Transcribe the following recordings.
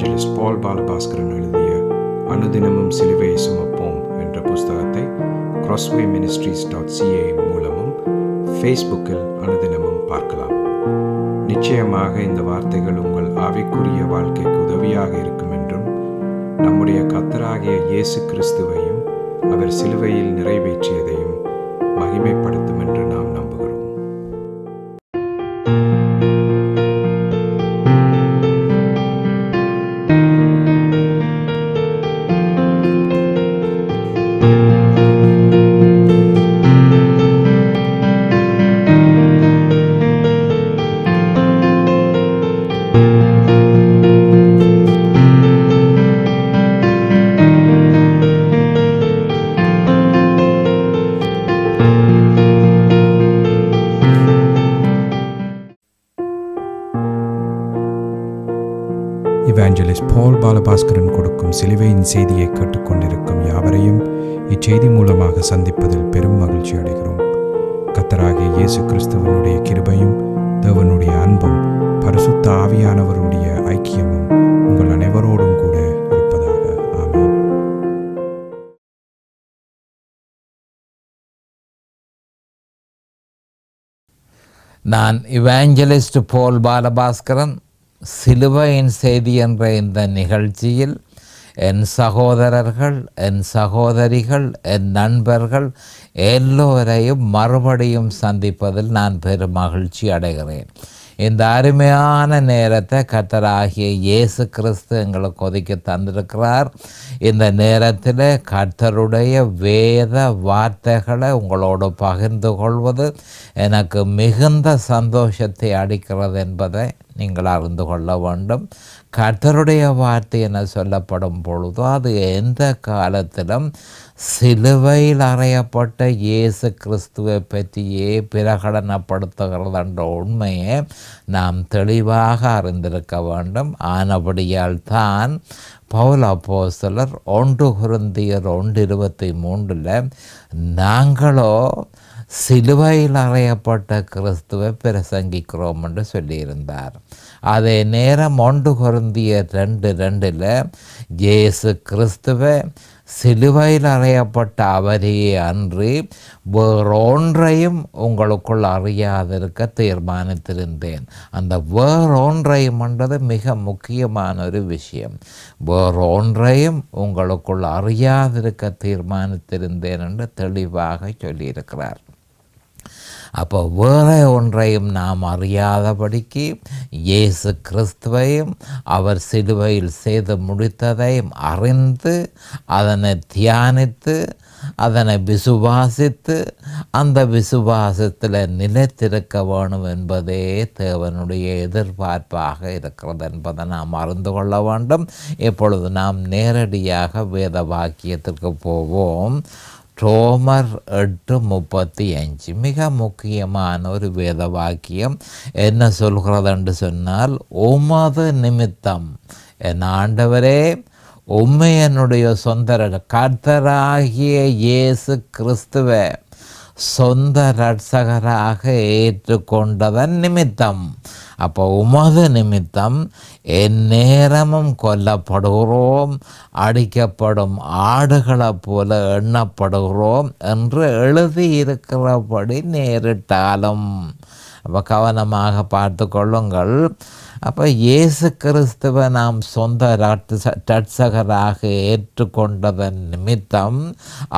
ஏவஞ்சலிஸ்ட் பால் பாலபாஸ்கரன் எழுதிய அனுதினமும் சிலுவையை சுமப்போம் என்ற புஸ்தகத்தை கிராஸ்வே மினிஸ்ட்ரிஸ் டாட் சிஏ மூலமும் ஃபேஸ்புக்கில் அனுதினமும் பார்க்கலாம் நிச்சயமாக இந்த வார்த்தைகள் உங்கள் ஆவிக்குரிய வாழ்க்கைக்கு உதவியாக இருக்கும் என்றும் நம்முடைய கத்தராகிய இயேசு கிறிஸ்துவையும் அவர் சிலுவையில் நிறைவேற்றியதையும் மகிமைப்படுத்தும் என்று நாம் நம்புகிறோம் பாலபாஸ்கரன் கொடுக்கும் சிலுவையின் செய்தியை கேட்டுக்கொண்டிருக்கும் யாவரையும் இச்செய்தி மூலமாக சந்திப்பதில் பெரும் மகிழ்ச்சி அடைகிறோம் கத்தராகிய இயேசு கிறிஸ்துவனுடைய கிருபையும் தேவனுடைய அன்பும் பரிசுத்த ஆவியானவருடைய ஐக்கியமும் உங்கள் அனைவரோடும் கூட இருப்பதாக ஆமாம் நான் இவாஞ்சலிஸ்ட் போல் பாலபாஸ்கரன் சிலுவையின் செய்தி என்ற இந்த நிகழ்ச்சியில் என் சகோதரர்கள் என் சகோதரிகள் என் நண்பர்கள் எல்லோரையும் மறுபடியும் சந்திப்பதில் நான் பெரும் மகிழ்ச்சி அடைகிறேன் இந்த அருமையான நேரத்தை கர்த்தராகிய இயேசு கிறிஸ்து எங்களுக்கு ஒதுக்கி தந்திருக்கிறார் இந்த நேரத்தில் கர்த்தருடைய வேத வார்த்தைகளை உங்களோடு பகிர்ந்து கொள்வது எனக்கு மிகுந்த சந்தோஷத்தை அளிக்கிறது என்பதை நீங்கள் அறிந்து கொள்ள வேண்டும் கர்த்தருடைய வார்த்தை என சொல்லப்படும் பொழுதும் அது எந்த காலத்திலும் சிலுவையில் அறையப்பட்ட இயேசு கிறிஸ்துவை பற்றியே பிரகடனப்படுத்துகிறது என்ற உண்மையை நாம் தெளிவாக அறிந்திருக்க வேண்டும் ஆனபடியால் தான் பவுல் சிலர் ஒன்று குருந்தியர் ஒன்று இருபத்தி மூன்றில் நாங்களோ சிலுவையில் அறையப்பட்ட கிறிஸ்துவை பிரசங்கிக்கிறோம் என்று சொல்லியிருந்தார் அதே நேரம் ஒன்று குருந்திய ரெண்டு ரெண்டில் ஜேசு கிறிஸ்துவை சிலுவையில் அறையப்பட்ட அவரையே அன்றி வேறொன்றையும் உங்களுக்குள் அறியாதிருக்க தீர்மானித்திருந்தேன் அந்த வேறொன்றையும் என்றது மிக முக்கியமான ஒரு விஷயம் வேறொன்றையும் உங்களுக்குள் அறியாதிருக்க தீர்மானித்திருந்தேன் என்று தெளிவாக சொல்லியிருக்கிறார் அப்போ வேறு ஒன்றையும் நாம் அறியாதபடிக்கு இயேசு கிறிஸ்துவையும் அவர் சிலுவையில் செய்து முடித்ததையும் அறிந்து அதனை தியானித்து அதனை விசுவாசித்து அந்த விசுவாசத்தில் நிலைத்திருக்க வேணும் என்பதே தேவனுடைய எதிர்பார்ப்பாக இருக்கிறது என்பதை நாம் அறிந்து கொள்ள வேண்டும் இப்பொழுது நாம் நேரடியாக வேத வாக்கியத்திற்கு போவோம் ரோமர் எட்டு முப்பத்தி அஞ்சு மிக முக்கியமான ஒரு வேத வாக்கியம் என்ன சொல்கிறதென்று சொன்னால் உமது நிமித்தம் என் ஆண்டவரே உண்மையனுடைய சொந்தர கர்த்தராகிய இயேசு கிறிஸ்துவ சொந்த ரட்சகராக ஏற்றுக்கொண்டதன் நிமித்தம் அப்போ உமது நிமித்தம் எந்நேரமும் கொல்லப்படுகிறோம் அடிக்கப்படும் ஆடுகளைப் போல எண்ணப்படுகிறோம் என்று எழுதியிருக்கிறபடி நேரிட்டாலும் அப்போ கவனமாக பார்த்து கொள்ளுங்கள் அப்போ இயேசு கிறிஸ்துவ நாம் சொந்த ரட்சகராக ஏற்றுக்கொண்டதன் நிமித்தம்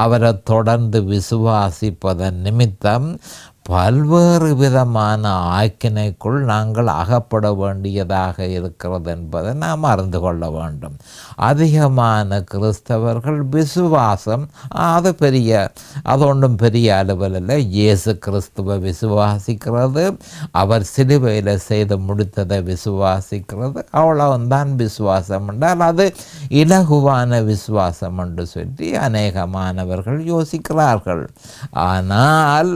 அவரை தொடர்ந்து விசுவாசிப்பதன் நிமித்தம் பல்வேறு விதமான ஆக்கினைக்குள் நாங்கள் அகப்பட வேண்டியதாக இருக்கிறது என்பதை நாம் அறிந்து கொள்ள வேண்டும் அதிகமான கிறிஸ்தவர்கள் விசுவாசம் அது பெரிய அது ஒன்றும் பெரிய அளவில் இல்லை இயேசு கிறிஸ்துவை விசுவாசிக்கிறது அவர் சிலுவையில் செய்து முடித்ததை விசுவாசிக்கிறது அவ்வளவுதான் விசுவாசம் என்றால் அது இலகுவான விசுவாசம் என்று சொல்லி அநேக மாணவர்கள் யோசிக்கிறார்கள் ஆனால்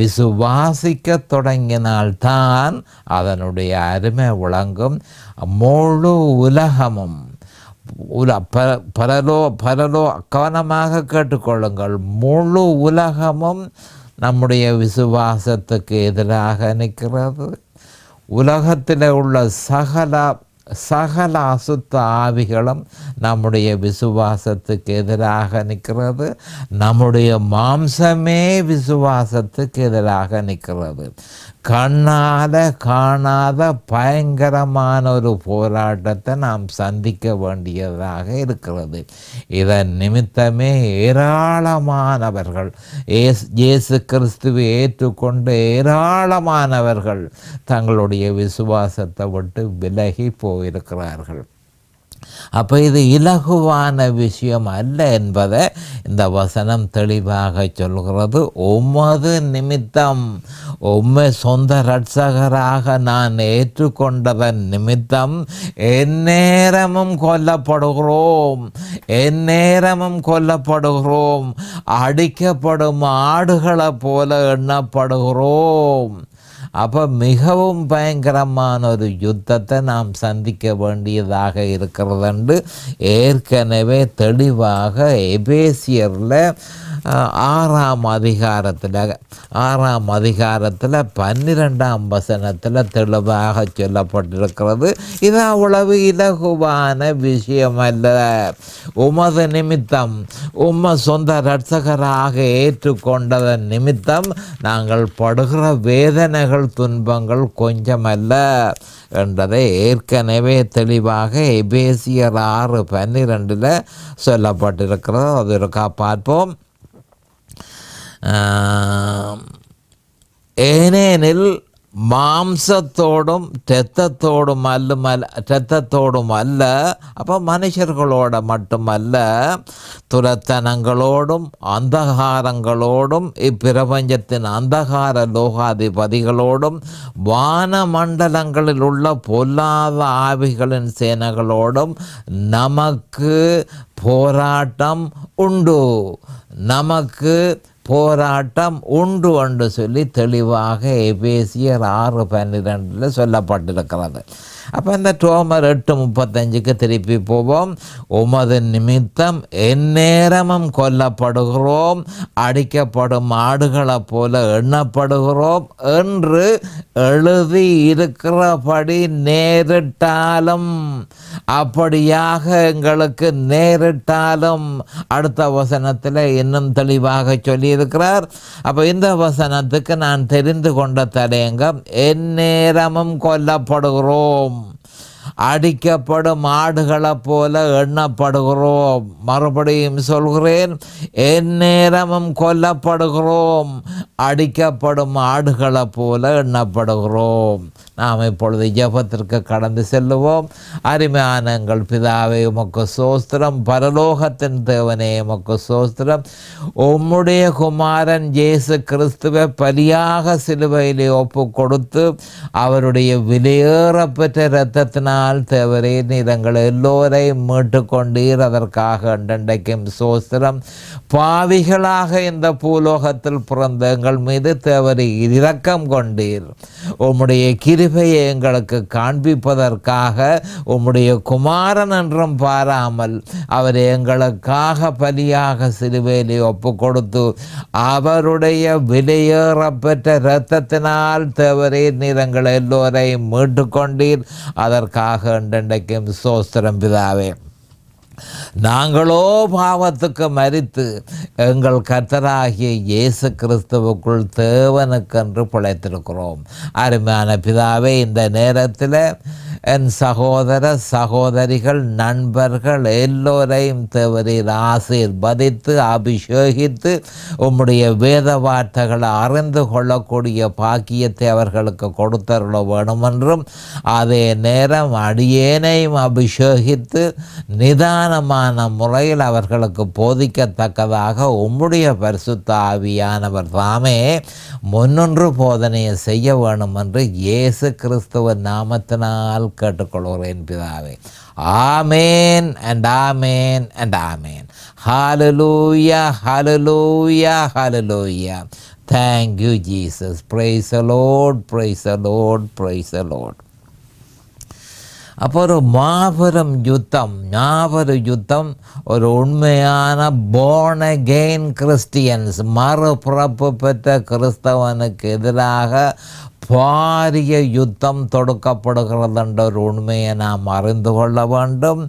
விசுவ வாசிக்க தொடங்கினால்தான் அதனுடைய அருமை விளங்கும் முழு உலகமும் உல ப பரலோ பரலோ கவனமாக கேட்டுக்கொள்ளுங்கள் முழு உலகமும் நம்முடைய விசுவாசத்துக்கு எதிராக நிற்கிறது உலகத்தில் உள்ள சகல சகல அசுத்த ஆவிகளும் நம்முடைய விசுவாசத்துக்கு எதிராக நிற்கிறது நம்முடைய மாம்சமே விசுவாசத்துக்கு எதிராக நிற்கிறது கண்ணாத காணாத பயங்கரமான ஒரு போராட்டத்தை நாம் சந்திக்க வேண்டியதாக இருக்கிறது இதன் நிமித்தமே ஏராளமானவர்கள் இயேசு கிறிஸ்துவை ஏற்றுக்கொண்டு ஏராளமானவர்கள் தங்களுடைய விசுவாசத்தை விட்டு விலகி போயிருக்கிறார்கள் அப்போ இது இலகுவான விஷயம் அல்ல என்பதை இந்த வசனம் தெளிவாக சொல்கிறது உமது நிமித்தம் உம்மை சொந்த ரட்சகராக நான் ஏற்றுக்கொண்டதன் நிமித்தம் எந்நேரமும் கொல்லப்படுகிறோம் எந்நேரமும் கொல்லப்படுகிறோம் அடிக்கப்படும் ஆடுகளைப் போல எண்ணப்படுகிறோம் அப்போ மிகவும் பயங்கரமான ஒரு யுத்தத்தை நாம் சந்திக்க வேண்டியதாக இருக்கிறது ஏற்கனவே தெளிவாக எபேசியரில் ஆறாம் அதிகாரத்தில் ஆறாம் அதிகாரத்தில் பன்னிரெண்டாம் வசனத்தில் தெளிவாக சொல்லப்பட்டிருக்கிறது இது அவ்வளவு இலகுவான விஷயம் அல்ல உமது நிமித்தம் உம்ம சொந்த இரட்சகராக ஏற்றுக்கொண்டதன் நிமித்தம் நாங்கள் படுகிற வேதனைகள் துன்பங்கள் கொஞ்சமல்ல என்றதை ஏற்கனவே தெளிவாக எபேசியர் ஆறு பன்னிரெண்டில் சொல்லப்பட்டிருக்கிறது அது இருக்கா பார்ப்போம் ഏനേനിൽ മാംസത്തോടും രക്തത്തോടും അല്ലുമല്ല രക്തത്തോടുമല്ല അപ്പം മനുഷ്യർകളോട് മട്ടുമല്ല തുരത്തനങ്ങളോടും അന്ധകാരങ്ങളോടും ഈ പ്രപഞ്ചത്തിന് അന്ധകാര ലോകാധിപതികളോടും വാനമണ്ഡലങ്ങളിലുള്ള പൊല്ലാത ആവികളിൻ സേനകളോടും നമുക്ക് പോരാട്ടം ഉണ്ടു നമുക്ക് போராட்டம் உண்டு என்று சொல்லி தெளிவாக எபேசியர் ஆறு பன்னிரெண்டில் சொல்லப்பட்டிருக்கிறது அப்போ இந்த டோமர் எட்டு முப்பத்தஞ்சுக்கு திருப்பி போவோம் உமது நிமித்தம் எந்நேரமும் கொல்லப்படுகிறோம் அடிக்கப்படும் ஆடுகளைப் போல எண்ணப்படுகிறோம் என்று எழுதி இருக்கிறபடி நேரிட்டாலும் அப்படியாக எங்களுக்கு நேரிட்டாலும் அடுத்த வசனத்தில் இன்னும் தெளிவாக சொல்லி இருக்கிறார் அப்போ இந்த வசனத்துக்கு நான் தெரிந்து கொண்ட தடயங்கம் எந்நேரமும் கொல்லப்படுகிறோம் அடிக்கப்படும் ஆடுகளை போல எண்ணப்படுகிறோம் மறுபடியும் சொல்கிறேன் எந்நேரமும் கொல்லப்படுகிறோம் அடிக்கப்படும் ஆடுகளை போல எண்ணப்படுகிறோம் நாம் இப்பொழுது ஜபத்திற்கு கடந்து செல்லுவோம் அருமையானங்கள் பிதாவே உமக்கு சோஸ்திரம் பரலோகத்தின் தேவனே உமக்கு சோஸ்திரம் உம்முடைய குமாரன் ஜேசு கிறிஸ்துவை பலியாக சிலுவையிலே ஒப்பு கொடுத்து அவருடைய விலையேற பெற்ற இரத்தத்தினால் தேவரே நிறங்கள் எல்லோரையும் மீட்டு கொண்டீர் அதற்காக அண்டண்டைக்கும் சோஸ்திரம் பாவிகளாக இந்த பூலோகத்தில் பிறந்த எங்கள் மீது தேவரை இரக்கம் கொண்டீர் உம்முடைய கிரி கிருபையை எங்களுக்கு காண்பிப்பதற்காக உம்முடைய குமாரன் என்றும் பாராமல் அவர் எங்களுக்காக பலியாக சிலுவையிலே ஒப்பு கொடுத்து அவருடைய விலையேறப்பெற்ற இரத்தத்தினால் தேவரீர் நிறங்கள் எல்லோரையும் மீட்டு கொண்டீர் அதற்காக என்றென்றைக்கும் சோஸ்திரம் பிதாவே நாங்களோ பாவத்துக்கு மறித்து எங்கள் கத்தராகிய இயேசு கிறிஸ்துவுக்குள் தேவனுக்கென்று பிழைத்திருக்கிறோம் அருமையான பிதாவே இந்த நேரத்தில் என் சகோதர சகோதரிகள் நண்பர்கள் எல்லோரையும் தேவரீர் ஆசீர்வதித்து அபிஷேகித்து உம்முடைய வேத வார்த்தைகளை அறிந்து கொள்ளக்கூடிய பாக்கியத்தை அவர்களுக்கு கொடுத்தருள வேணுமென்றும் அதே நேரம் அடியேனையும் அபிஷேகித்து நிதானமான முறையில் அவர்களுக்கு போதிக்கத்தக்கதாக உம்முடைய பரிசுத்த ஆவியானவர் தாமே முன்னொன்று போதனையை செய்ய வேணும் என்று இயேசு கிறிஸ்துவ நாமத்தினால் நாமத்தில் கேட்டுக்கொள்கிறேன் பிதாவே amen and amen and amen hallelujah hallelujah hallelujah thank you Jesus praise a lot praise a lot praise a lot அப்போ ஒரு மாபெரும் யுத்தம் ஞாபக யுத்தம் ஒரு உண்மையான போன கெயின் கிறிஸ்டியன்ஸ் மறுபிறப்பு பெற்ற கிறிஸ்தவனுக்கு எதிராக பாரிய யுத்தம் தொடுக்கப்படுகிறது என்ற ஒரு உண்மையை நாம் அறிந்து கொள்ள வேண்டும்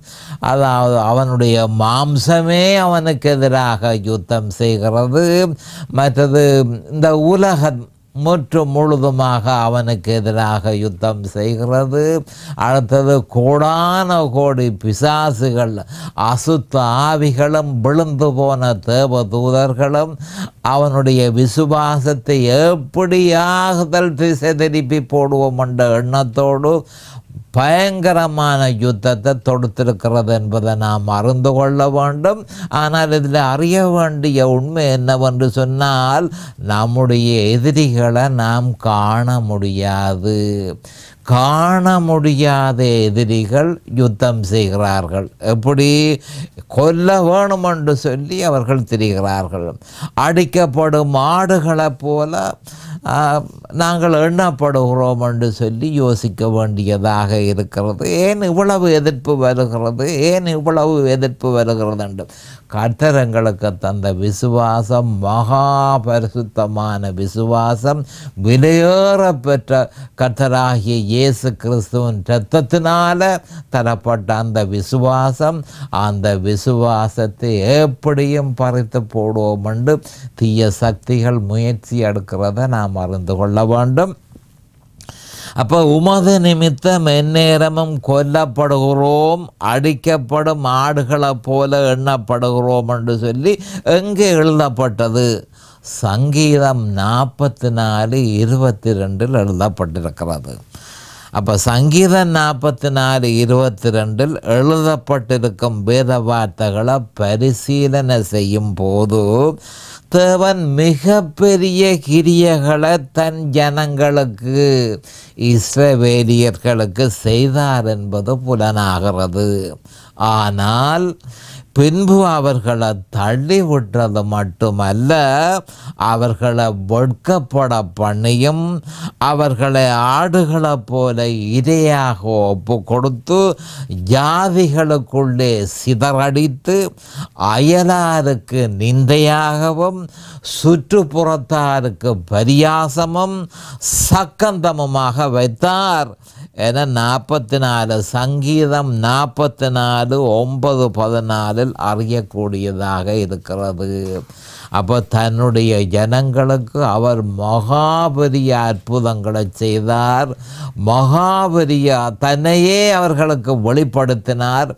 அதாவது அவனுடைய மாம்சமே அவனுக்கு எதிராக யுத்தம் செய்கிறது மற்றது இந்த உலகம் முற்று முழுதுமாக அவனுக்கு எதிராக யுத்தம் செய்கிறது அடுத்தது கோடான கோடி பிசாசுகள் அசுத்த ஆவிகளும் விழுந்து போன தேவ தூதர்களும் அவனுடைய விசுவாசத்தை எப்படியாக திசை திருப்பி போடுவோம் என்ற எண்ணத்தோடு பயங்கரமான யுத்தத்தை தொடுத்திருக்கிறது என்பதை நாம் அறிந்து கொள்ள வேண்டும் ஆனால் இதில் அறிய வேண்டிய உண்மை என்னவென்று சொன்னால் நம்முடைய எதிரிகளை நாம் காண முடியாது காண முடியாத எதிரிகள் யுத்தம் செய்கிறார்கள் எப்படி கொல்ல வேணும் என்று சொல்லி அவர்கள் திரிகிறார்கள் அடிக்கப்படும் ஆடுகளைப் போல நாங்கள் எண்ணப்படுகிறோம் என்று சொல்லி யோசிக்க வேண்டியதாக இருக்கிறது ஏன் இவ்வளவு எதிர்ப்பு வருகிறது ஏன் இவ்வளவு எதிர்ப்பு வருகிறது என்று கர்த்தர் தந்த விசுவாசம் மகா பரிசுத்தமான விசுவாசம் விலையேற பெற்ற கர்த்தராகிய இயேசு கிறிஸ்துவின் இரத்தத்தினால தரப்பட்ட அந்த விசுவாசம் அந்த விசுவாசத்தை எப்படியும் பறித்து போடுவோம் என்று தீய சக்திகள் முயற்சி எடுக்கிறத நாம் நாம் அறிந்து கொள்ள வேண்டும் அப்போ உமது நிமித்தம் எந்நேரமும் கொல்லப்படுகிறோம் அடிக்கப்படும் ஆடுகளைப் போல எண்ணப்படுகிறோம் என்று சொல்லி எங்கே எழுதப்பட்டது சங்கீதம் நாற்பத்தி நாலு இருபத்தி ரெண்டில் எழுதப்பட்டிருக்கிறது அப்போ சங்கீதம் நாற்பத்தி நாலு இருபத்தி ரெண்டில் எழுதப்பட்டிருக்கும் வேத வார்த்தைகளை பரிசீலனை செய்யும் போது தேவன் மிகப்பெரிய கிரியைகளை தன் ஜனங்களுக்கு இஸ்ரவேலியர்களுக்கு செய்தார் என்பது புலனாகிறது ஆனால் பின்பு அவர்களை தள்ளி விட்டது மட்டுமல்ல அவர்களை வெட்கப்பட பண்ணியும் அவர்களை ஆடுகளை போல இரையாக ஒப்பு கொடுத்து ஜாதிகளுக்குள்ளே சிதறடித்து அயலாருக்கு நிந்தையாகவும் சுற்றுப்புறத்தாருக்கு பரியாசமும் சக்கந்தமுமாக வைத்தார் என நாற்பத்தி நாலு சங்கீதம் நாற்பத்தி நாலு ஒன்பது பதினாலில் அறியக்கூடியதாக இருக்கிறது அப்போ தன்னுடைய ஜனங்களுக்கு அவர் மகாபெரிய அற்புதங்களை செய்தார் மகாபெரிய தன்னையே அவர்களுக்கு வெளிப்படுத்தினார்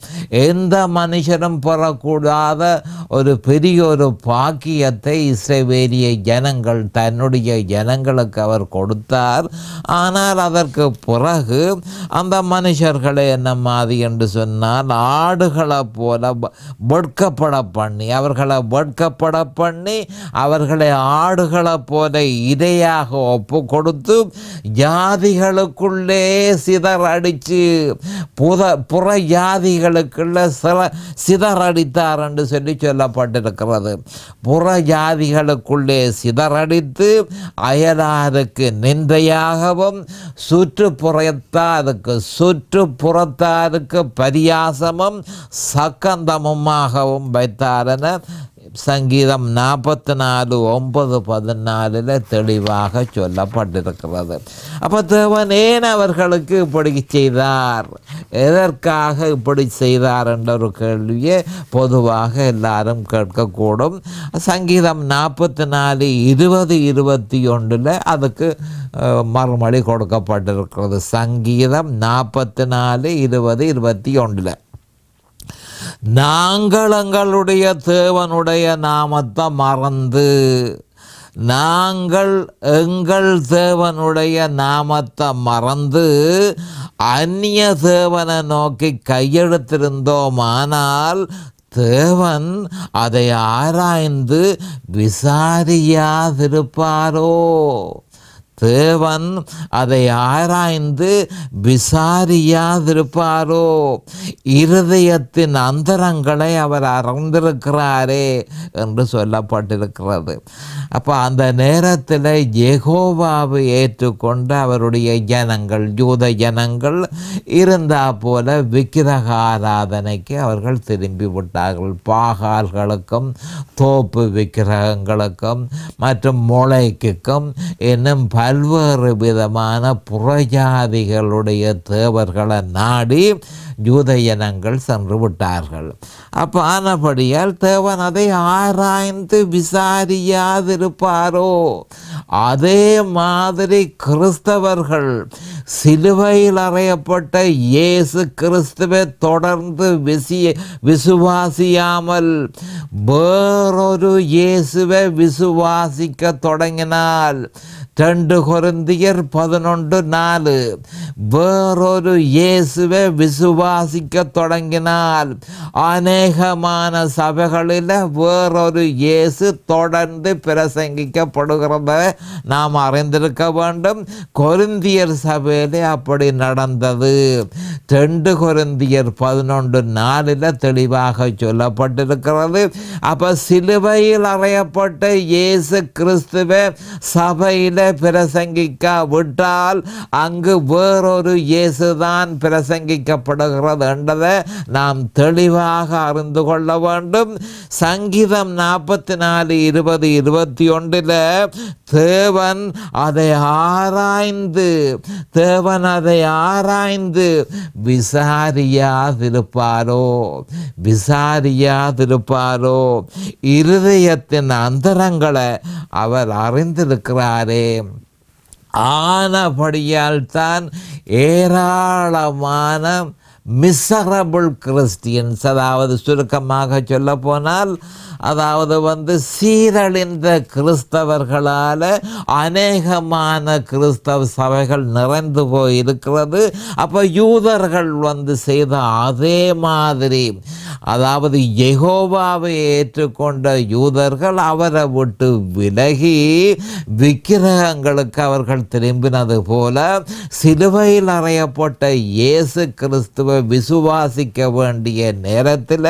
எந்த மனுஷரும் பெறக்கூடாத ஒரு பெரிய ஒரு பாக்கியத்தை இஸ்ரேவேலிய ஜனங்கள் தன்னுடைய ஜனங்களுக்கு அவர் கொடுத்தார் ஆனால் அதற்கு பிறகு அந்த மனுஷர்களை என்ன மாதிரி என்று சொன்னால் ஆடுகளை போல வெட்கப்பட பண்ணி அவர்களை வெட்கப்பட பண்ணி அவர்களை ஆடுகளை போல இதையாக ஒப்பு கொடுத்து ஜாதிகளுக்குள்ளே சிதறடிச்சு புத புற ஜாதிகளுக்குள்ள சில சிதறடித்தார் என்று சொல்லி சொல்லப்பட்டிருக்கிறது புற ஜாதிகளுக்குள்ளே சிதறடித்து அயலாருக்கு நிந்தையாகவும் சுற்றுப்புறத்த புறத்தாதுக்கு சுற்றுப்புறத்தாதுக்கு பரியாசமும் சக்கந்தமுமாகவும் வைத்தாரன சங்கீதம் நாற்பத்தி நாலு ஒன்பது பதினாலில் தெளிவாக சொல்லப்பட்டிருக்கிறது அப்போ தேவன் ஏன் அவர்களுக்கு இப்படி செய்தார் எதற்காக இப்படி செய்தார் என்ற ஒரு கேள்வியை பொதுவாக எல்லாரும் கேட்கக்கூடும் சங்கீதம் நாற்பத்தி நாலு இருபது இருபத்தி ஒன்றில் அதுக்கு மறுமொழி கொடுக்கப்பட்டிருக்கிறது சங்கீதம் நாற்பத்தி நாலு இருபது இருபத்தி ஒன்றில் நாங்கள் எங்களுடைய தேவனுடைய நாமத்தை மறந்து நாங்கள் எங்கள் தேவனுடைய நாமத்தை மறந்து அந்நிய தேவனை நோக்கி கையெழுத்திருந்தோமானால் தேவன் அதை ஆராய்ந்து விசாரியாதிருப்பாரோ தேவன் அதை ஆராய்ந்து விசாரியாதிருப்பாரோ இருதயத்தின் அந்தரங்களை அவர் அறந்திருக்கிறாரே என்று சொல்லப்பட்டிருக்கிறது அப்போ அந்த நேரத்தில் ஜெகோவாவை ஏற்றுக்கொண்ட அவருடைய ஜனங்கள் யூத ஜனங்கள் இருந்தா போல விக்கிரக ஆராதனைக்கு அவர்கள் திரும்பி விட்டார்கள் பாகால்களுக்கும் தோப்பு விக்கிரகங்களுக்கும் மற்றும் முளைக்குக்கும் இன்னும் பல்வேறு விதமான புறஜாதிகளுடைய தேவர்களை நாடி ஜூத ஜனங்கள் சென்று விட்டார்கள் அப்போ ஆனபடியால் தேவன் அதை ஆராய்ந்து விசாரியாதிருப்பாரோ அதே மாதிரி கிறிஸ்தவர்கள் சிலுவையில் அறையப்பட்ட இயேசு கிறிஸ்துவை தொடர்ந்து விசிய விசுவாசியாமல் வேறொரு இயேசுவை விசுவாசிக்க தொடங்கினால் ரெண்டு குருந்தியர் பதினொன்று நாலு வேறொரு இயேசுவை விசுவாசிக்க தொடங்கினால் அநேகமான சபைகளில் வேறொரு இயேசு தொடர்ந்து பிரசங்கிக்கப்படுகிறத நாம் அறிந்திருக்க வேண்டும் கொருந்தியர் சபையில் அப்படி நடந்தது ரெண்டு கொருந்தியர் பதினொன்று நாலில் தெளிவாக சொல்லப்பட்டிருக்கிறது அப்போ சிலுவையில் அறையப்பட்ட இயேசு கிறிஸ்துவ சபையில் விட்டால் அங்கு வேறொரு இயேசுதான் பிரசங்கிக்கப்படுகிறது என்றதை நாம் தெளிவாக அறிந்து கொள்ள வேண்டும் சங்கீதம் நாற்பத்தி நாலு இருபது இருபத்தி ஒன்றில் தேவன் அதை ஆராய்ந்து தேவன் அதை ஆராய்ந்து விசாரியாதிருப்பாரோ விசாரியாதிருப்பாரோ இருதயத்தின் அந்தரங்களை அவர் அறிந்திருக்கிறாரே ஆனபடியால் தான் ஏராளமான மிசரபிள் கிறிஸ்டியன்ஸ் அதாவது சுருக்கமாக சொல்ல போனால் அதாவது வந்து சீரழிந்த கிறிஸ்தவர்களால் அநேகமான கிறிஸ்தவ சபைகள் நிறைந்து போயிருக்கிறது அப்போ யூதர்கள் வந்து செய்த அதே மாதிரி அதாவது எகோவாவை ஏற்றுக்கொண்ட யூதர்கள் அவரை விட்டு விலகி விக்கிரகங்களுக்கு அவர்கள் திரும்பினது போல சிலுவையில் அறையப்பட்ட இயேசு கிறிஸ்துவை விசுவாசிக்க வேண்டிய நேரத்தில்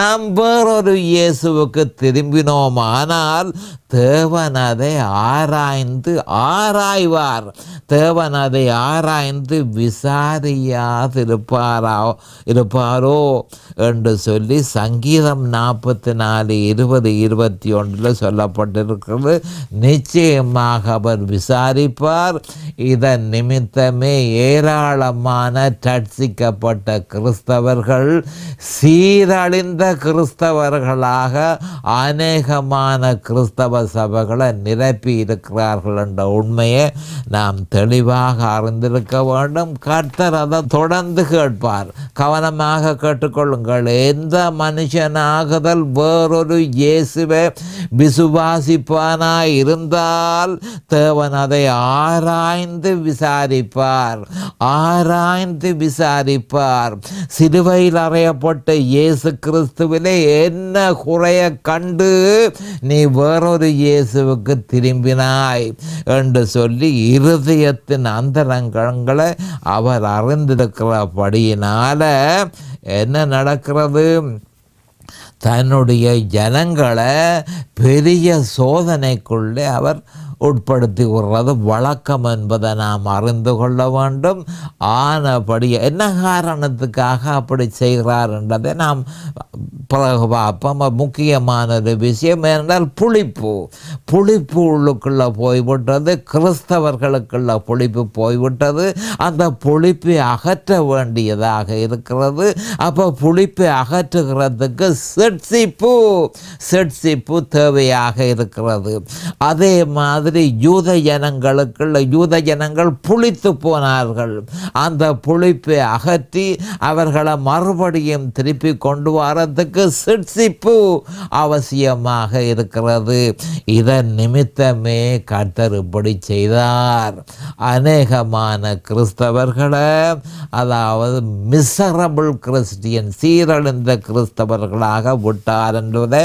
நாம் வேறொரு இயேசுவுக்கு திரும்பினோம் ஆனால் தேவன் அதை ஆராய்ந்து ஆராய்வார் தேவன் அதை ஆராய்ந்து விசாரியாதிருப்பாரா இருப்பாரோ என்று சொல்லி சங்கீதம் நாற்பத்தி நாலு இருபது இருபத்தி ஒன்றில் சொல்லப்பட்டிருக்கிறது நிச்சயமாக அவர் விசாரிப்பார் இதன் நிமித்தமே ஏராளமான ரட்சிக்கப்பட்ட கிறிஸ்தவர்கள் சீரழிந்த கிறிஸ்தவர்களாக அநேகமான கிறிஸ்தவ சபைகளை நிரப்பி இருக்கிறார்கள் என்ற உண்மையை நாம் தெளிவாக அறிந்திருக்க வேண்டும் கர்த்தர் அதை தொடர்ந்து கேட்பார் கவனமாக கேட்டுக்கொள்ளுங்கள் எந்த மனுஷனாகுதல் வேறொரு இயேசுவை விசுவாசிப்பானா இருந்தால் தேவன் அதை ஆராய்ந்து விசாரிப்பார் ஆராய்ந்து விசாரிப்பார் சிலுவையில் அறையப்பட்ட இயேசு கிறிஸ்துவிலே என்ன குறைய கண்டு நீ வேறொரு கிறிஸ்து இயேசுவுக்கு திரும்பினாய் என்று சொல்லி இருதயத்தின் அந்தரங்கங்களை அவர் அறிந்திருக்கிறபடியினால என்ன நடக்கிறது தன்னுடைய ஜனங்களை பெரிய சோதனைக்குள்ளே அவர் உட்படுத்தி விடுறது வழக்கம் என்பதை நாம் அறிந்து கொள்ள வேண்டும் ஆனபடி என்ன காரணத்துக்காக அப்படி செய்கிறார் என்றதை நாம் பிறகு பார்ப்போம் முக்கியமான ஒரு விஷயம் என்றால் புளிப்பு புளிப்பு உள்ளுக்குள்ளே போய்விட்டது கிறிஸ்தவர்களுக்குள்ள புளிப்பு போய்விட்டது அந்த புளிப்பை அகற்ற வேண்டியதாக இருக்கிறது அப்போ புளிப்பை அகற்றுகிறதுக்கு செட்சிப்பு செட்சிப்பு தேவையாக இருக்கிறது அதே மாதிரி மாதிரி யூத ஜனங்களுக்குள்ள யூத ஜனங்கள் புளித்து போனார்கள் அந்த புளிப்பை அகற்றி அவர்களை மறுபடியும் திருப்பி கொண்டு வரத்துக்கு சிட்சிப்பு அவசியமாக இருக்கிறது இதன் நிமித்தமே கர்த்தர் இப்படி செய்தார் அநேகமான கிறிஸ்தவர்களை அதாவது மிசரபிள் கிறிஸ்டியன் சீரழிந்த கிறிஸ்தவர்களாக விட்டார் என்பதை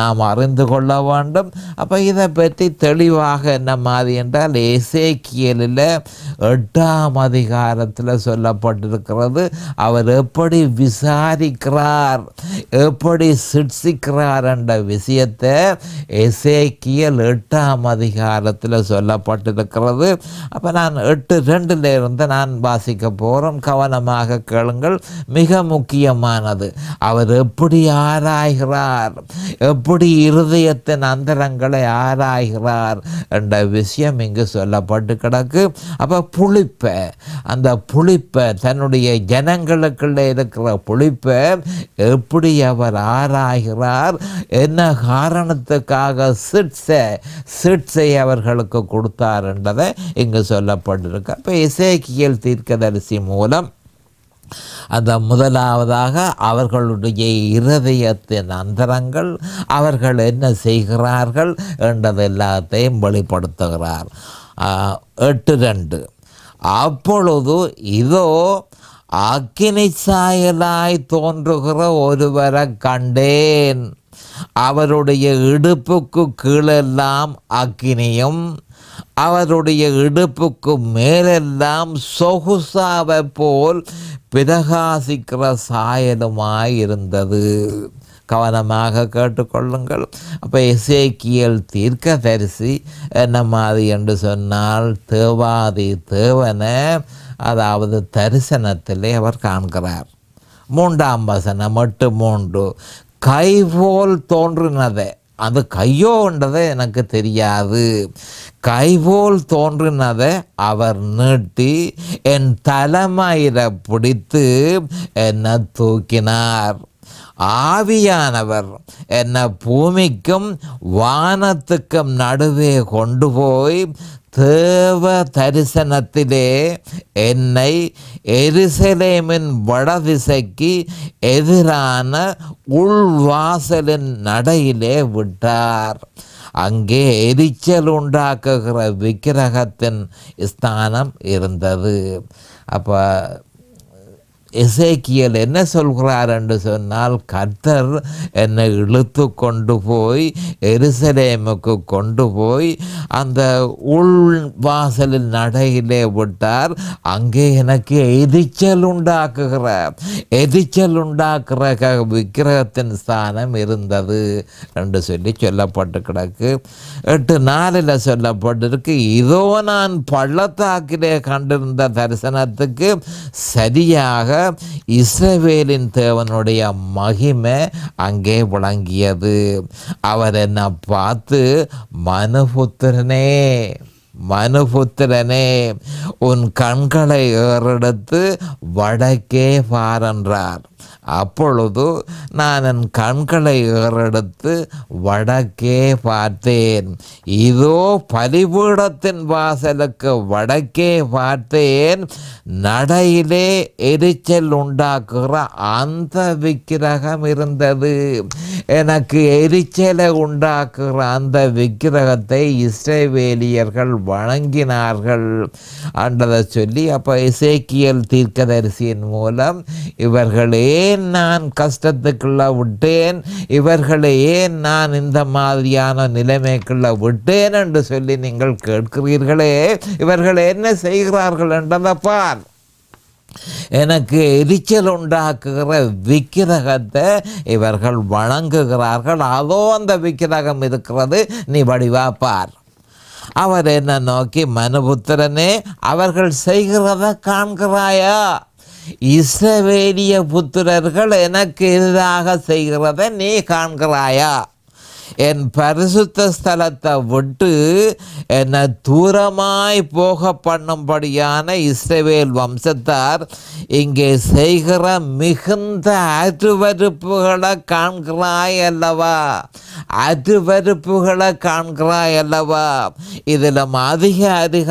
நாம் அறிந்து கொள்ள வேண்டும் அப்போ இதை பற்றி தெளிவாக என்ன மாதிரி என்றால் இசைக்கியலில் எட்டாம் அதிகாரத்தில் சொல்லப்பட்டிருக்கிறது அவர் எப்படி விசாரிக்கிறார் எப்படி சிட்சிக்கிறார் என்ற விஷயத்தை எசேக்கியல் எட்டாம் அதிகாரத்தில் சொல்லப்பட்டிருக்கிறது அப்போ நான் எட்டு ரெண்டில் இருந்து நான் வாசிக்க போகிறோம் கவனமாக கேளுங்கள் மிக முக்கியமானது அவர் எப்படி ஆராய்கிறார் எப்படி இருதயத்தின் அந்தரங்களை ஆராய்கிறார் என்ற விஷயம் இங்கு சொல்லப்பட்டு கிடக்கு அப்போ புளிப்பை அந்த புளிப்பை தன்னுடைய ஜனங்களுக்குள்ளே இருக்கிற புளிப்பை எப்படி அவர் ஆராய்கிறார் என்ன காரணத்துக்காக சிட்ஸை சிட்ஸை அவர்களுக்கு கொடுத்தார் என்றதை இங்கு சொல்லப்பட்டிருக்கு அப்போ இசைக்கியல் தீர்க்கதரிசி மூலம் அந்த முதலாவதாக அவர்களுடைய இருதயத்தின் அந்தரங்கள் அவர்கள் என்ன செய்கிறார்கள் என்றது எல்லாத்தையும் வெளிப்படுத்துகிறார் எட்டு ரெண்டு அப்பொழுது இதோ அக்கினி சாயலாய் தோன்றுகிற ஒருவரை கண்டேன் அவருடைய இடுப்புக்கு கீழெல்லாம் அக்னியும் அவருடைய இடுப்புக்கு மேலெல்லாம் சொகுசாவை போல் பிதகாசிக்கிற சாயலுமாய் இருந்தது கவனமாக கேட்டுக்கொள்ளுங்கள் அப்போ இசைக்கியல் தீர்க்க தரிசி என்ன மாதிரி என்று சொன்னால் தேவாதி தேவனை அதாவது தரிசனத்திலே அவர் காண்கிறார் மூன்றாம் வசனம் எட்டு மூன்று கைபோல் தோன்றினதே அது என்றதை எனக்கு தெரியாது கைபோல் தோன்றினதை அவர் நீட்டி என் தலைமயிரை பிடித்து என்னை தூக்கினார் ஆவியானவர் என்னை பூமிக்கும் வானத்துக்கும் நடுவே கொண்டு போய் தேவ தரிசனத்திலே என்னை எரிசலேமின் வடதிசைக்கு எதிரான உள்வாசலின் நடையிலே விட்டார் அங்கே எரிச்சல் உண்டாக்குகிற விக்கிரகத்தின் ஸ்தானம் இருந்தது அப்போ எசேக்கியல் என்ன சொல்கிறார் என்று சொன்னால் கர்த்தர் என்னை இழுத்து கொண்டு போய் எருசலேமுக்கு கொண்டு போய் அந்த உள் வாசலில் நடையிலே விட்டார் அங்கே எனக்கு எதிச்சல் உண்டாக்குகிறார் எதிச்சல் உண்டாக்குற விக்கிரகத்தின் ஸ்தானம் இருந்தது என்று சொல்லி சொல்லப்பட்டு கிடக்கு எட்டு நாளில் சொல்லப்பட்டிருக்கு இதோ நான் பள்ளத்தாக்கிலே கண்டிருந்த தரிசனத்துக்கு சரியாக இஸ்ரவேலின் தேவனுடைய மகிமை அங்கே விளங்கியது அவர் என்னை பார்த்து மனுபுத்திரனே மனுபுத்திரனே உன் கண்களை ஏறெடுத்து வடக்கே பாரன்றார் அப்பொழுது நான் என் கண்களை ஏறெடுத்து வடக்கே பார்த்தேன் இதோ பலிபீடத்தின் வாசலுக்கு வடக்கே பார்த்தேன் நடையிலே எரிச்சல் உண்டாக்குகிற அந்த விக்கிரகம் இருந்தது எனக்கு எரிச்சலை உண்டாக்குகிற அந்த விக்கிரகத்தை இஸ்ரேவேலியர்கள் வணங்கினார்கள் அன்றதை சொல்லி அப்போ இசேக்கியல் தீர்க்கதரிசியின் மூலம் இவர்களே ஏன் நான் கஷ்டத்துக்குள்ள விட்டேன் இவர்களை ஏன் நான் இந்த மாதிரியான நிலைமைக்குள்ள விட்டேன் என்று சொல்லி நீங்கள் கேட்கிறீர்களே இவர்கள் என்ன செய்கிறார்கள் என்றதப்பார் எனக்கு எரிச்சல் உண்டாக்குகிற விக்கிரகத்தை இவர்கள் வணங்குகிறார்கள் அதோ அந்த விக்கிரகம் இருக்கிறது நீ வடிவாப்பார் அவர் என்ன நோக்கி மனுபுத்திரனே அவர்கள் செய்கிறத காண்கிறாயா இஸ்ரவேலிய புத்திரர்கள் எனக்கு எதிராக செய்கிறத நீ காண்கிறாயா என் பரிசுத்த ஸ்தலத்தை விட்டு என்னை தூரமாய் போக பண்ணும்படியான இஸ்ரேவேல் வம்சத்தார் இங்கே செய்கிற மிகுந்த அருவறுப்புகளை காண்கிறாய் அல்லவா அருவறுப்புகளை காண்கிறாய் அல்லவா இதில் அதிக அருக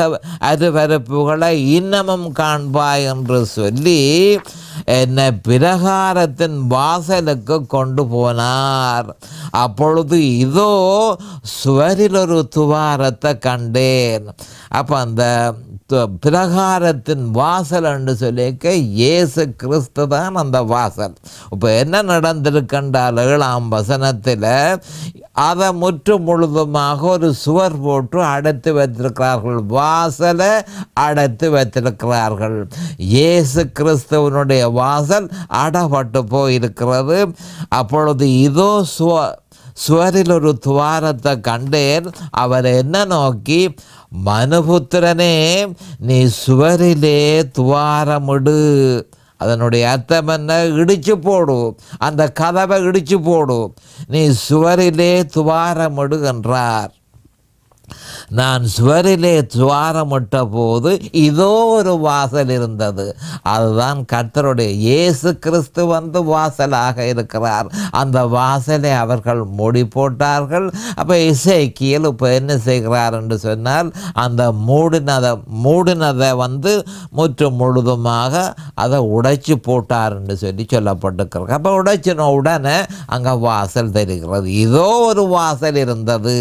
அருவருப்புகளை இன்னமும் காண்பாய் என்று சொல்லி என்னை பிரகாரத்தின் வாசலுக்கு கொண்டு போனார் அப்பொழுது இதோ சுவரில் ஒரு துவாரத்தை கண்டேன் அப்போ அந்த பிரகாரத்தின் வாசல் என்று சொல்லிக்க இயேசு கிறிஸ்து தான் அந்த வாசல் இப்போ என்ன நடந்திருக்கின்றால் ஏழாம் வசனத்தில் அதை முற்று முழுதுமாக ஒரு சுவர் போட்டு அடைத்து வைத்திருக்கிறார்கள் வாசலை அடைத்து வைத்திருக்கிறார்கள் இயேசு கிறிஸ்துவனுடைய வாசல் அடப்பட்டு போயிருக்கிறது அப்பொழுது இதோ சுவ சுவரிலொரு ഒരു கண்டேன் அவர் என்ன நோக்கி மனுபுத்திரனே நீ சுவரிலே துவாரமிடு அதனுடைய அர்த்தம் என்ன இடிச்சு போடு அந்த கதவை இடிச்சு போடு நீ சுவரிலே துவாரமிடு என்றார் நான் சுவரிலே துவாரமிட்ட போது இதோ ஒரு வாசல் இருந்தது அதுதான் கர்த்தருடைய இயேசு கிறிஸ்து வந்து வாசலாக இருக்கிறார் அந்த வாசலை அவர்கள் முடி போட்டார்கள் அப்போ கீழ் இப்போ என்ன செய்கிறார் என்று சொன்னால் அந்த மூடினதை மூடினதை வந்து முற்று முழுதுமாக அதை உடைச்சி போட்டார் என்று சொல்லி சொல்லப்பட்டிருக்கிறார் அப்போ உடைச்சின உடனே அங்கே வாசல் தெரிகிறது இதோ ஒரு வாசல் இருந்தது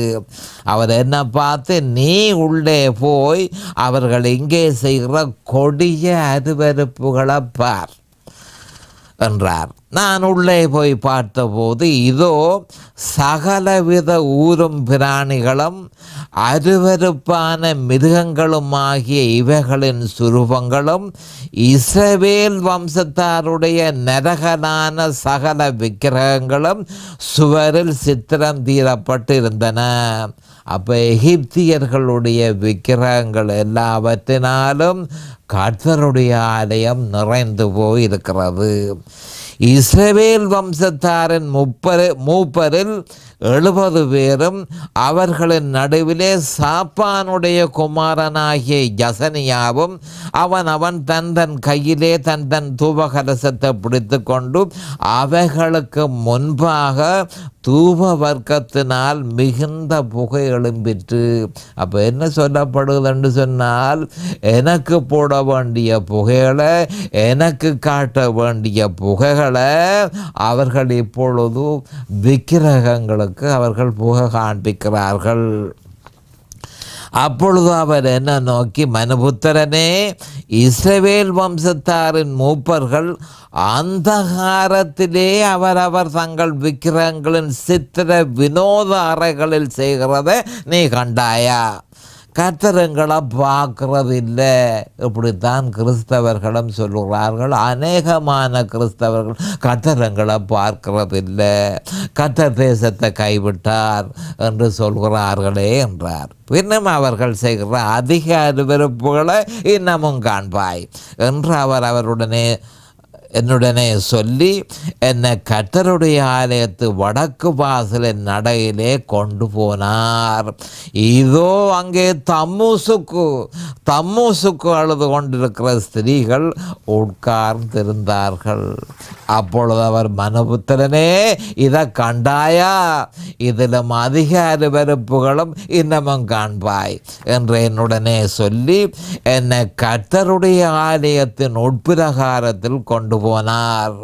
அவர் என்ன பார்த்து பார்த்து நீ உள்ளே போய் அவர்கள் இங்கே செய்கிற கொடிய அருவறுப்புகளை பார் என்றார் நான் உள்ளே போய் பார்த்தபோது இதோ சகலவித ஊரும் பிராணிகளும் அருவருப்பான மிருகங்களும் ஆகிய இவைகளின் சுரூபங்களும் இஸ்ரவேல் வம்சத்தாருடைய நரகனான சகல விக்கிரகங்களும் சுவரில் சித்திரம் தீரப்பட்டு இருந்தன அப்போ எகிப்தியர்களுடைய விக்கிரகங்கள் எல்லாவற்றினாலும் கர்த்தருடைய ஆலயம் நிறைந்து போயிருக்கிறது இஸ்ரவேல் வம்சத்தாரின் முப்பரு மூப்பரில் எழுபது பேரும் அவர்களின் நடுவிலே சாப்பானுடைய குமாரனாகிய ஜசனியாவும் அவன் அவன் தன் தன் கையிலே தன் தன் தூபகலசத்தை பிடித்து கொண்டு அவைகளுக்கு முன்பாக தூப வர்க்கத்தினால் மிகுந்த புகை எழும்பிற்று அப்போ என்ன சொல்லப்படுதுன்னு சொன்னால் எனக்கு போட வேண்டிய புகைகளை எனக்கு காட்ட வேண்டிய புகைகளை அவர்கள் இப்பொழுது விக்கிரகங்களுக்கு அவருக்கு அவர்கள் புக காண்பிக்கிறார்கள் அப்பொழுது அவர் என்ன நோக்கி மனுபுத்திரனே இஸ்ரவேல் வம்சத்தாரின் மூப்பர்கள் அந்தகாரத்திலே அவரவர் தங்கள் விக்கிரகங்களின் சித்திர வினோத அறைகளில் செய்கிறத நீ கண்டாயா பார்க்கறது இல்லை இப்படித்தான் கிறிஸ்தவர்களும் சொல்லுகிறார்கள் அநேகமான கிறிஸ்தவர்கள் கத்தரங்களை இல்லை கத்தர் தேசத்தை கைவிட்டார் என்று சொல்கிறார்களே என்றார் இன்னும் அவர்கள் செய்கிற அதிக அருவறுப்புகளை இன்னமும் காண்பாய் என்று அவர் அவருடனே என்னுடனே சொல்லி என்னை கத்தருடைய ஆலயத்து வடக்கு வாசலின் நடையிலே கொண்டு போனார் இதோ அங்கே தம்மூசுக்கு தம்மூசுக்கு அழுது கொண்டிருக்கிற ஸ்திரீகள் உட்கார்ந்திருந்தார்கள் அப்பொழுது அவர் மனபுத்திரனே இதை கண்டாயா இதிலும் அதிக அருவறுப்புகளும் இன்னமும் காண்பாய் என்று என்னுடனே சொல்லி என்னை கத்தருடைய ஆலயத்தின் உட்பிரகாரத்தில் கொண்டு போனார்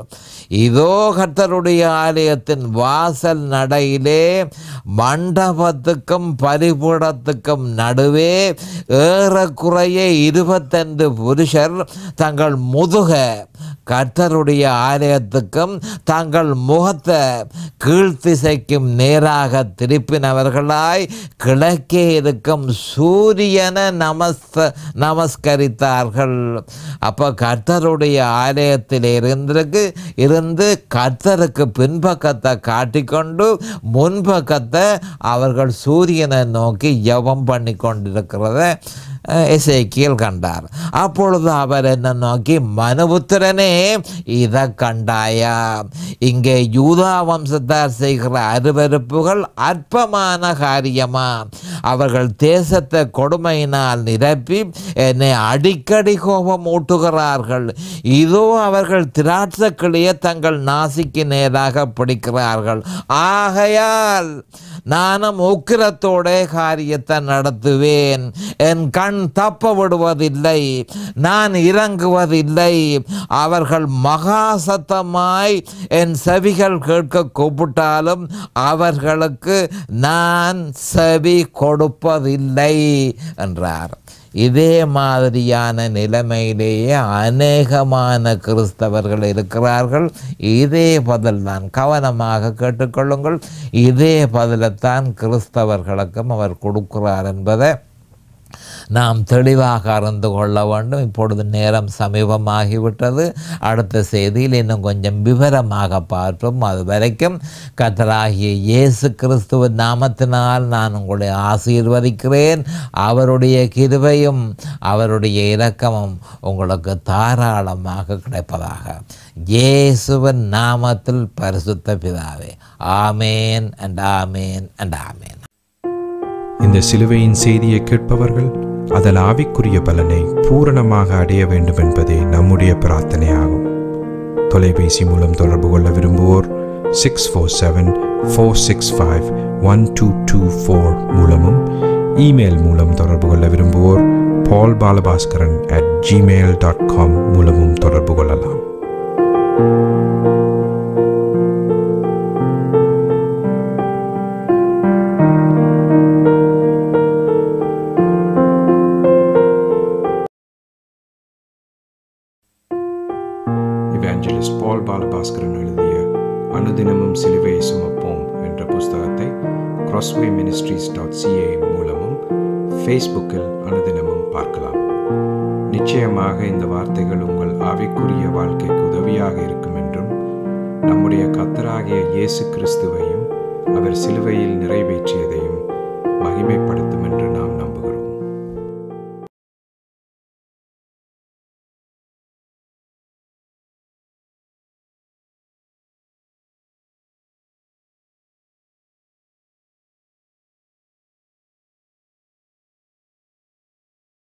இதோ கர்த்தருடைய ஆலயத்தின் வாசல் நடையிலே மண்டபத்துக்கும் பரிபூடத்துக்கும் நடுவே ஏறக்குறைய இருபத்தெண்டு புருஷர் தங்கள் முதுக கர்த்தருடைய ஆலயத்துக்கும் தங்கள் முகத்தை கீழ்த்திசைக்கும் நேராக திருப்பினவர்களாய் கிழக்கே இருக்கும் சூரியனை நமஸ்த நமஸ்கரித்தார்கள் அப்போ கர்த்தருடைய ஆலயத்தில் இருந்திருக்கு இருந்து கர்த்தருக்கு பின்பக்கத்தை காட்டிக்கொண்டு முன்பக்கத்தை அவர்கள் சூரியனை நோக்கி யவம் பண்ணி கொண்டிருக்கிறத எசைக்கியல் கண்டார் அப்பொழுது அவர் என்ன நோக்கி மனுபுத்திரனே இதை கண்டாயா இங்கே யூதா வம்சத்தார் செய்கிற அருவறுப்புகள் அற்பமான காரியமா அவர்கள் தேசத்தை கொடுமையினால் நிரப்பி என்னை அடிக்கடி கோபம் ஊட்டுகிறார்கள் இதோ அவர்கள் திராட்சை கிளியை தங்கள் நாசிக்கு நேராக பிடிக்கிறார்கள் ஆகையால் நானும் உக்கிரத்தோட காரியத்தை நடத்துவேன் என் கண் நான் தப்ப விடுவதில்லை நான் இறங்குவதில்லை அவர்கள் மகா சத்தமாய் என் செவிகள் கேட்க கூப்பிட்டாலும் அவர்களுக்கு நான் செவி கொடுப்பதில்லை என்றார் இதே மாதிரியான நிலைமையிலேயே அநேகமான கிறிஸ்தவர்கள் இருக்கிறார்கள் இதே பதில் தான் கவனமாக கேட்டுக்கொள்ளுங்கள் இதே பதிலைத்தான் கிறிஸ்தவர்களுக்கும் அவர் கொடுக்கிறார் என்பதை நாம் தெளிவாக அறிந்து கொள்ள வேண்டும் இப்பொழுது நேரம் சமீபமாகிவிட்டது அடுத்த செய்தியில் இன்னும் கொஞ்சம் விவரமாக பார்ப்போம் அது வரைக்கும் கத்தராகிய இயேசு கிறிஸ்துவ நாமத்தினால் நான் உங்களை ஆசீர்வதிக்கிறேன் அவருடைய கிருவையும் அவருடைய இரக்கமும் உங்களுக்கு தாராளமாக கிடைப்பதாக இயேசுவன் நாமத்தில் பரிசுத்த பிதாவே ஆமேன் அண்ட் ஆமேன் அண்ட் ஆமேன் இந்த சிலுவையின் செய்தியை கேட்பவர்கள் அதில் ஆவிக்குரிய பலனை பூரணமாக அடைய வேண்டும் என்பதே நம்முடைய பிரார்த்தனையாகும் தொலைபேசி மூலம் தொடர்பு கொள்ள விரும்புவோர் six four seven four six five one two two four மூலமும் இமெயில் மூலம் தொடர்பு கொள்ள விரும்புவோர் Paul Balabaskaran at Gmail dot com மூலமும் தொடர்பு கொள்ளலாம் பாஸ்கரன் எழுதிய அனுதினமும் சிலுவையை சுமப்போம் என்ற புஸ்தகத்தை கிராஸ்வே மினிஸ்ட்ரிஸ் டாட் சிஏ மூலமும் ஃபேஸ்புக்கில் அனுதினமும் பார்க்கலாம் நிச்சயமாக இந்த வார்த்தைகள் உங்கள் ஆவிக்குரிய வாழ்க்கைக்கு உதவியாக இருக்கும் என்றும் நம்முடைய கத்தராகிய இயேசு கிறிஸ்துவையும் அவர் சிலுவையில் நிறைவேற்றியதையும் மகிமைப்படுத்தும்